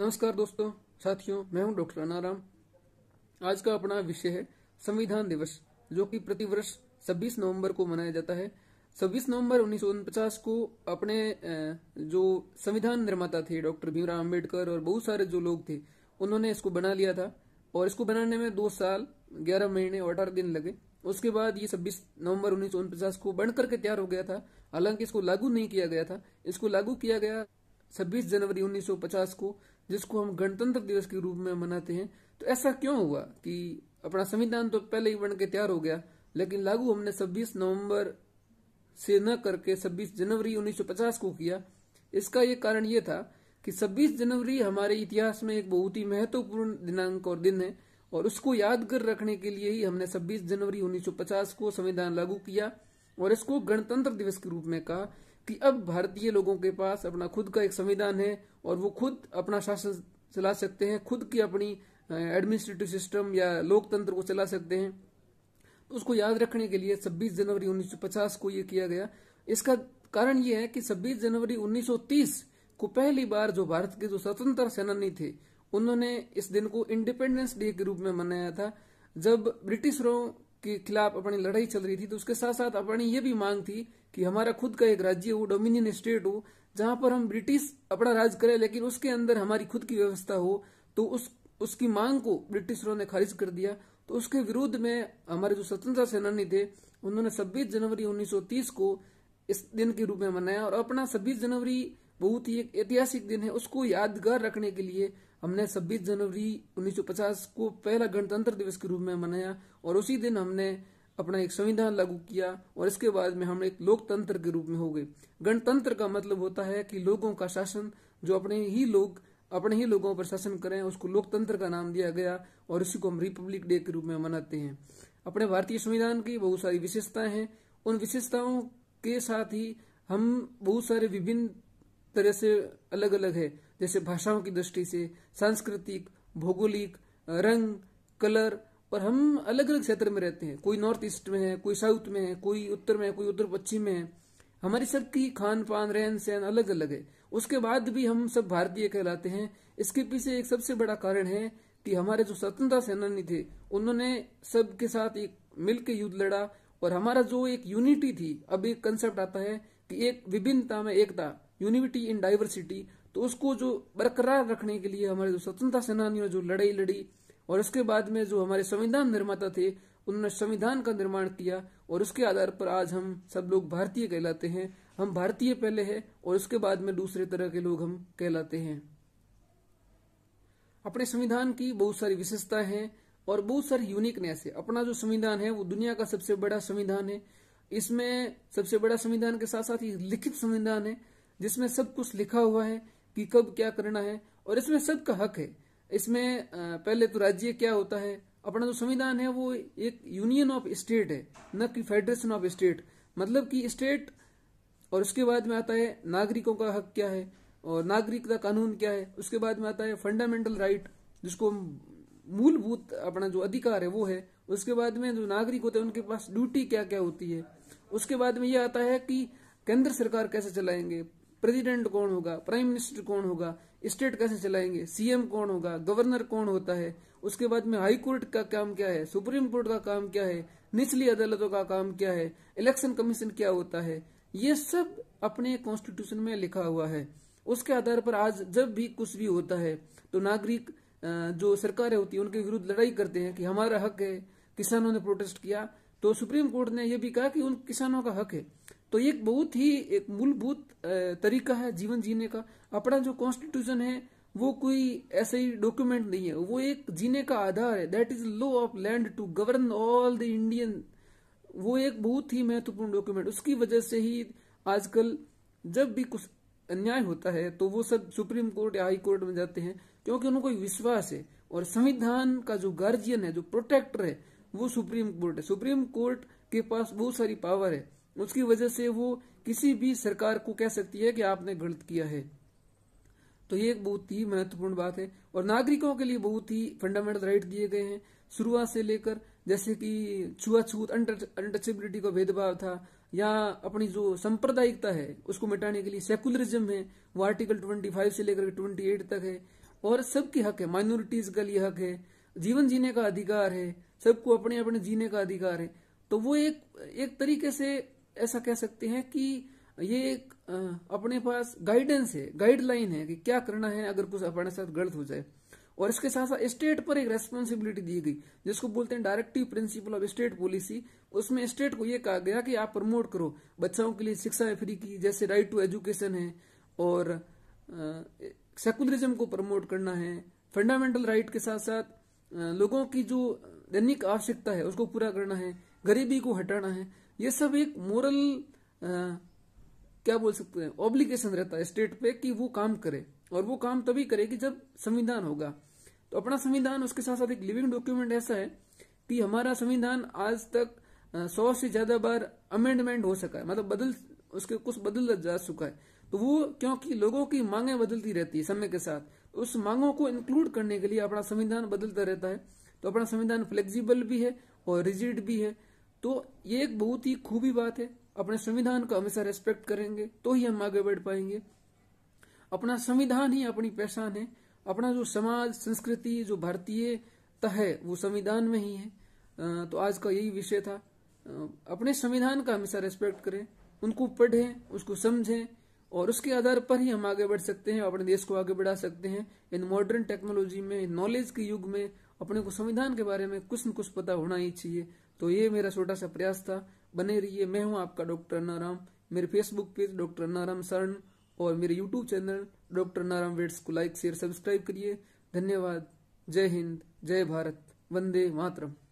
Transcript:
नमस्कार दोस्तों साथियों मैं हूं डॉक्टर अनाराम आज का अपना विषय है संविधान दिवस जो कि प्रतिवर्ष 26 नवंबर को मनाया जाता है 26 नवंबर उन्नीस को अपने जो संविधान निर्माता थे डॉक्टर भीमराव अंबेडकर और बहुत सारे जो लोग थे उन्होंने इसको बना लिया था और इसको बनाने में दो साल ग्यारह महीने और अठारह दिन लगे उसके बाद ये छब्बीस नवंबर उन्नीस को बन करके तैयार हो गया था हालांकि इसको लागू नहीं किया गया था इसको लागू किया गया छब्बीस जनवरी 1950 को जिसको हम गणतंत्र दिवस के रूप में मनाते हैं तो ऐसा क्यों हुआ कि अपना संविधान तो पहले ही बन के तैयार हो गया लेकिन लागू हमने 26 नवंबर से न करके 26 जनवरी 1950 को किया इसका ये कारण ये था कि 26 जनवरी हमारे इतिहास में एक बहुत ही महत्वपूर्ण दिनांक और दिन है और उसको याद कर रखने के लिए ही हमने 26 जनवरी 1950 को संविधान लागू किया और इसको गणतंत्र दिवस के रूप में कहा कि अब भारतीय लोगों के पास अपना खुद का एक संविधान है और वो खुद अपना शासन चला सकते हैं खुद की अपनी एडमिनिस्ट्रेटिव सिस्टम या लोकतंत्र को चला सकते हैं तो उसको याद रखने के लिए 26 जनवरी 1950 को यह किया गया इसका कारण यह है कि 26 जनवरी 1930 को पहली बार जो भारत के जो स्वतंत्र सेनानी थे उन्होंने इस दिन को इंडिपेंडेंस डे के रूप में मनाया था जब ब्रिटिशरों के खिलाफ अपनी लड़ाई चल रही थी तो उसके साथ साथ अपनी ये भी मांग थी कि हमारा खुद का एक राज्य हो डोमिनियन स्टेट हो जहां पर हम ब्रिटिश अपना राज करें लेकिन उसके अंदर हमारी खुद की व्यवस्था हो तो उस उसकी मांग को ब्रिटिशरों ने खारिज कर दिया तो उसके विरुद्ध में हमारे जो स्वतंत्रता सेनानी थे उन्होंने छब्बीस जनवरी 1930 को इस दिन के रूप में मनाया और अपना छब्बीस जनवरी बहुत ही एक ऐतिहासिक दिन है उसको यादगार रखने के लिए हमने छब्बीस जनवरी 1950 को पहला गणतंत्र दिवस के रूप में मनाया और उसी दिन हमने अपना एक संविधान लागू किया और इसके बाद में हम एक लोकतंत्र के रूप में हो गए गणतंत्र का मतलब होता है कि लोगों का शासन जो अपने ही लोग अपने ही लोगों पर शासन करें उसको लोकतंत्र का नाम दिया गया और इसी को हम रिपब्लिक डे के रूप में मनाते हैं अपने भारतीय संविधान की बहुत सारी विशेषताएं हैं उन विशेषताओं के साथ ही हम बहुत सारे विभिन्न तरह से अलग अलग है जैसे भाषाओं की दृष्टि से सांस्कृतिक भौगोलिक रंग कलर और हम अलग अलग क्षेत्र में रहते हैं कोई नॉर्थ ईस्ट में है कोई साउथ में है कोई उत्तर में है कोई उत्तर पश्चिम में है हमारी सबकी खान पान रहन सहन अलग अलग है उसके बाद भी हम सब भारतीय कहलाते हैं इसके पीछे एक सबसे बड़ा कारण है कि हमारे जो स्वतंत्रता सेनानी थे उन्होंने सबके साथ एक मिलकर युद्ध लड़ा और हमारा जो एक यूनिटी थी अब एक कंसेप्ट आता है कि एक विभिन्नता में एकता यूनिटी इन डाइवर्सिटी तो उसको जो बरकरार रखने के लिए हमारे जो स्वतंत्रता सेनानियों जो लड़ाई लड़ी और उसके बाद में जो हमारे संविधान निर्माता थे उन्होंने संविधान का निर्माण किया और उसके आधार पर आज हम सब लोग भारतीय कहलाते हैं हम भारतीय पहले हैं और उसके बाद में दूसरे तरह के लोग हम कहलाते हैं अपने संविधान की बहुत सारी विशेषता है और बहुत सारी यूनिकनेस है अपना जो संविधान है वो दुनिया का सबसे बड़ा संविधान है इसमें सबसे बड़ा संविधान के साथ साथ ये लिखित संविधान है जिसमें सब कुछ लिखा हुआ है कि कब क्या करना है और इसमें सबका हक है इसमें पहले तो राज्य क्या होता है अपना जो संविधान है वो एक यूनियन ऑफ स्टेट है न कि फेडरेशन ऑफ स्टेट मतलब कि स्टेट और उसके बाद में आता है नागरिकों का हक क्या है और नागरिकता कानून क्या है उसके बाद में आता है फंडामेंटल राइट जिसको मूलभूत अपना जो अधिकार है वो है उसके बाद में जो नागरिक होते हैं उनके पास ड्यूटी क्या क्या होती है उसके बाद में ये आता है कि केंद्र सरकार कैसे चलाएंगे प्रेसिडेंट कौन होगा प्राइम मिनिस्टर कौन होगा स्टेट कैसे चलाएंगे सीएम कौन होगा गवर्नर कौन होता है उसके बाद में हाई कोर्ट का काम क्या है सुप्रीम कोर्ट का काम क्या है निचली अदालतों का काम क्या है इलेक्शन कमीशन क्या होता है ये सब अपने कॉन्स्टिट्यूशन में लिखा हुआ है उसके आधार पर आज जब भी कुछ भी होता है तो नागरिक जो सरकारें होती है उनके विरुद्ध लड़ाई करते हैं कि हमारा हक है किसानों ने प्रोटेस्ट किया तो सुप्रीम कोर्ट ने यह भी कहा कि उन किसानों का हक है तो एक बहुत ही एक मूलभूत तरीका है जीवन जीने का अपना जो कॉन्स्टिट्यूशन है वो कोई ऐसे ही डॉक्यूमेंट नहीं है वो एक जीने का आधार है that is law of land to govern all the Indian वो एक बहुत ही महत्वपूर्ण डॉक्यूमेंट उसकी वजह से ही आजकल जब भी कुछ अन्याय होता है तो वो सब सुप्रीम कोर्ट या हाई कोर्ट में जाते हैं क्योंकि उनको विश्वास है और संविधान का जो गार्जियन है जो प्रोटेक्टर है वो सुप्रीम कोर्ट है सुप्रीम कोर्ट के पास बहुत सारी पावर है उसकी वजह से वो किसी भी सरकार को कह सकती है कि आपने गलत किया है तो ये एक बहुत ही महत्वपूर्ण बात है और नागरिकों के लिए बहुत ही फंडामेंटल राइट दिए गए हैं शुरुआत से लेकर जैसे कि छुआछूत अनटचेबिलिटी का भेदभाव था या अपनी जो सांप्रदायिकता है उसको मिटाने के लिए सेकुलरिज्म है वो आर्टिकल 25 से लेकर 28 तक है और सबके हक है माइनॉरिटीज का लिए हक है जीवन जीने का अधिकार है सबको अपने अपने जीने का अधिकार है तो वो एक एक तरीके से ऐसा कह सकते हैं कि ये एक अपने पास गाइडेंस है गाइडलाइन है कि क्या करना है अगर कुछ अपने साथ गलत हो जाए और इसके साथ साथ स्टेट पर एक रेस्पॉन्सिबिलिटी दी गई जिसको बोलते हैं directive principle of state policy उसमें स्टेट को यह कहा गया कि आप प्रमोट करो बच्चों के लिए शिक्षा फ्री की जैसे राइट टू एजुकेशन है और सेकुलरिज्म को प्रमोट करना है फंडामेंटल राइट के साथ साथ लोगों की जो दैनिक आवश्यकता है उसको पूरा करना है गरीबी को हटाना है ये सब एक मोरल क्या बोल सकते हैं ऑब्लिगेशन रहता है स्टेट पे कि वो काम करे और वो काम तभी करेगी जब संविधान होगा तो अपना संविधान उसके साथ साथ एक लिविंग डॉक्यूमेंट ऐसा है कि हमारा संविधान आज तक सौ से ज्यादा बार अमेंडमेंट हो सका है मतलब बदल उसके कुछ बदल जा चुका है तो वो क्योंकि लोगों की मांगे बदलती रहती है समय के साथ तो उस मांगों को इंक्लूड करने के लिए अपना संविधान बदलता रहता है तो अपना संविधान फ्लेक्सिबल भी है और रिजिड भी है तो ये एक बहुत ही खूबी बात है अपने संविधान का हमेशा रेस्पेक्ट करेंगे तो ही हम आगे बढ़ पाएंगे अपना संविधान ही अपनी पहचान है अपना जो समाज संस्कृति जो तह है वो संविधान में ही है तो आज का यही विषय था अपने संविधान का हमेशा रेस्पेक्ट करें उनको पढ़ें उसको समझें और उसके आधार पर ही हम आगे बढ़ सकते हैं अपने देश को आगे बढ़ा सकते हैं इन मॉडर्न टेक्नोलॉजी में नॉलेज के युग में अपने को संविधान के बारे में कुछ न कुछ पता होना ही चाहिए तो ये मेरा छोटा सा प्रयास था बने रहिए मैं हूँ आपका डॉक्टर अन्नाराम मेरे Facebook page doctor Annaram Sharan और मेरे YouTube channel doctor Annaram weds को लाइक शेयर सब्सक्राइब करिए धन्यवाद जय हिंद जय भारत वंदे मातरम